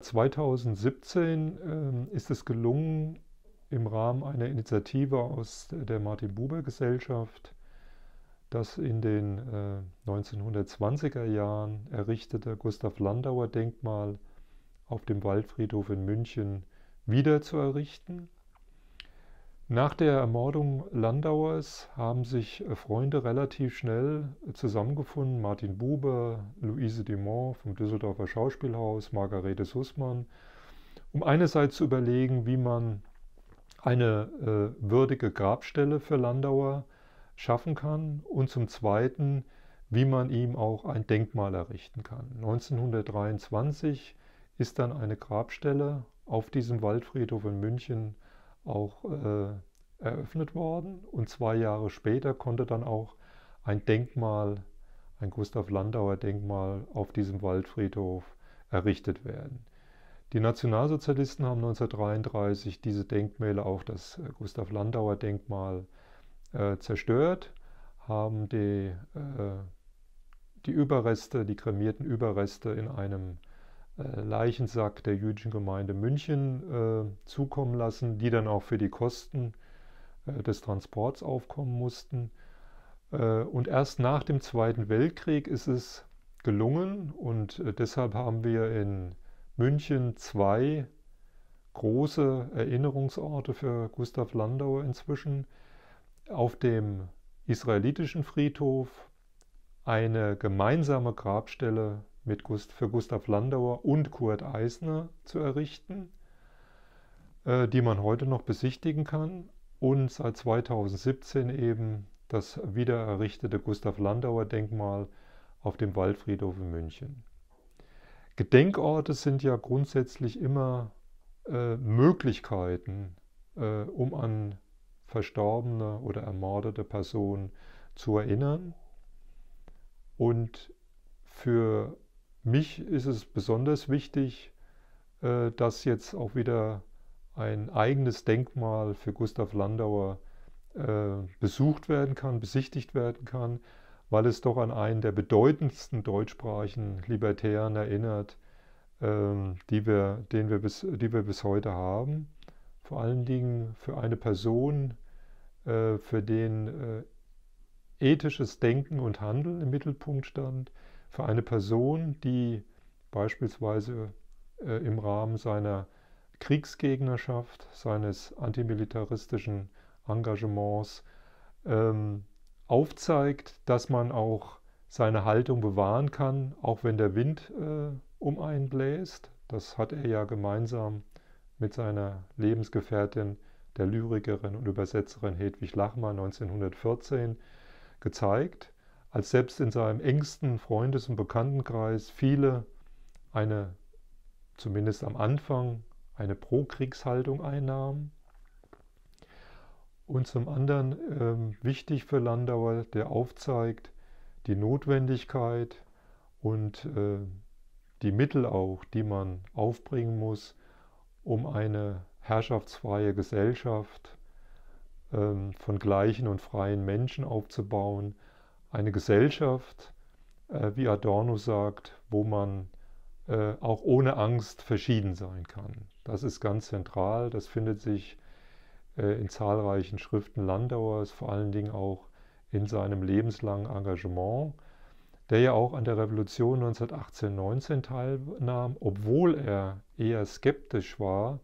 2017 ähm, ist es gelungen, im Rahmen einer Initiative aus der Martin Buber Gesellschaft das in den 1920er äh, Jahren errichtete Gustav Landauer Denkmal auf dem Waldfriedhof in München wieder zu errichten. Nach der Ermordung Landauers haben sich äh, Freunde relativ schnell äh, zusammengefunden. Martin Buber, Luise Dumont vom Düsseldorfer Schauspielhaus, Margarete Sussmann, um einerseits zu überlegen, wie man eine äh, würdige Grabstelle für Landauer schaffen kann und zum Zweiten, wie man ihm auch ein Denkmal errichten kann. 1923 ist dann eine Grabstelle auf diesem Waldfriedhof in München auch äh, eröffnet worden. Und zwei Jahre später konnte dann auch ein Denkmal, ein Gustav Landauer Denkmal auf diesem Waldfriedhof errichtet werden. Die Nationalsozialisten haben 1933 diese Denkmäler, auf das äh, Gustav Landauer Denkmal, äh, zerstört, haben die, äh, die Überreste, die kremierten Überreste in einem äh, Leichensack der jüdischen Gemeinde München äh, zukommen lassen, die dann auch für die Kosten äh, des Transports aufkommen mussten. Äh, und erst nach dem Zweiten Weltkrieg ist es gelungen und äh, deshalb haben wir in München zwei große Erinnerungsorte für Gustav Landauer inzwischen. Auf dem israelitischen Friedhof eine gemeinsame Grabstelle mit Gust für Gustav Landauer und Kurt Eisner zu errichten, äh, die man heute noch besichtigen kann und seit 2017 eben das wiedererrichtete Gustav Landauer Denkmal auf dem Waldfriedhof in München. Gedenkorte sind ja grundsätzlich immer äh, Möglichkeiten, äh, um an verstorbene oder ermordete Personen zu erinnern. Und für mich ist es besonders wichtig, äh, dass jetzt auch wieder ein eigenes Denkmal für Gustav Landauer äh, besucht werden kann, besichtigt werden kann, weil es doch an einen der bedeutendsten deutschsprachigen Libertären erinnert, ähm, die, wir, den wir bis, die wir bis heute haben. Vor allen Dingen für eine Person, äh, für den ethisches Denken und Handeln im Mittelpunkt stand, für eine Person, die beispielsweise äh, im Rahmen seiner Kriegsgegnerschaft, seines antimilitaristischen Engagements ähm, aufzeigt, dass man auch seine Haltung bewahren kann, auch wenn der Wind äh, um einen bläst. Das hat er ja gemeinsam mit seiner Lebensgefährtin, der Lyrikerin und Übersetzerin Hedwig Lachmann 1914 gezeigt als selbst in seinem engsten Freundes- und Bekanntenkreis viele eine, zumindest am Anfang, eine Pro-Kriegshaltung einnahmen. Und zum anderen ähm, wichtig für Landauer, der aufzeigt die Notwendigkeit und äh, die Mittel auch, die man aufbringen muss, um eine herrschaftsfreie Gesellschaft ähm, von gleichen und freien Menschen aufzubauen, eine Gesellschaft, äh, wie Adorno sagt, wo man äh, auch ohne Angst verschieden sein kann. Das ist ganz zentral, das findet sich äh, in zahlreichen Schriften Landauers, vor allen Dingen auch in seinem lebenslangen Engagement, der ja auch an der Revolution 1918-19 teilnahm, obwohl er eher skeptisch war,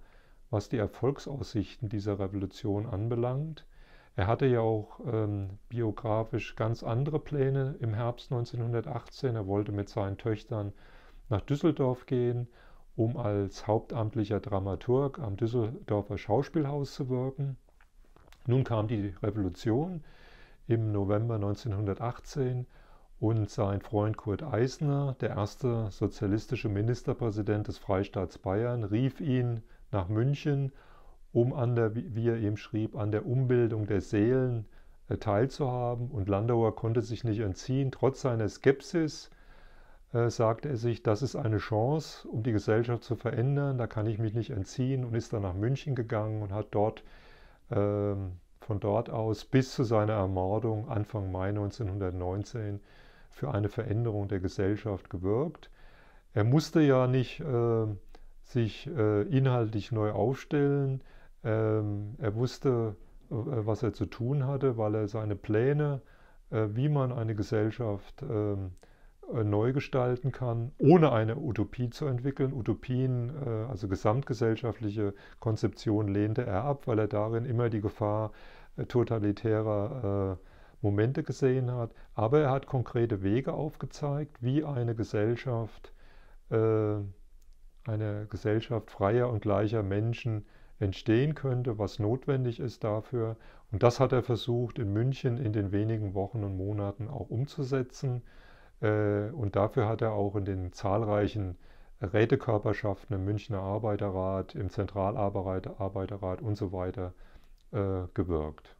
was die Erfolgsaussichten dieser Revolution anbelangt. Er hatte ja auch ähm, biografisch ganz andere Pläne im Herbst 1918. Er wollte mit seinen Töchtern nach Düsseldorf gehen, um als hauptamtlicher Dramaturg am Düsseldorfer Schauspielhaus zu wirken. Nun kam die Revolution im November 1918 und sein Freund Kurt Eisner, der erste sozialistische Ministerpräsident des Freistaats Bayern, rief ihn nach München um an der, wie er eben schrieb, an der Umbildung der Seelen äh, teilzuhaben. Und Landauer konnte sich nicht entziehen. Trotz seiner Skepsis äh, sagte er sich, das ist eine Chance, um die Gesellschaft zu verändern. Da kann ich mich nicht entziehen und ist dann nach München gegangen und hat dort äh, von dort aus bis zu seiner Ermordung Anfang Mai 1919 für eine Veränderung der Gesellschaft gewirkt. Er musste ja nicht äh, sich äh, inhaltlich neu aufstellen, ähm, er wusste, äh, was er zu tun hatte, weil er seine Pläne, äh, wie man eine Gesellschaft ähm, äh, neu gestalten kann, ohne eine Utopie zu entwickeln. Utopien, äh, also gesamtgesellschaftliche Konzeption, lehnte er ab, weil er darin immer die Gefahr totalitärer Momente gesehen hat. Aber er hat konkrete Wege aufgezeigt, wie eine Gesellschaft, eine Gesellschaft freier und gleicher Menschen entstehen könnte, was notwendig ist dafür. Und das hat er versucht, in München in den wenigen Wochen und Monaten auch umzusetzen. Äh, und dafür hat er auch in den zahlreichen Rätekörperschaften im Münchner Arbeiterrat, im Zentralarbeiterrat und so weiter äh, gewirkt.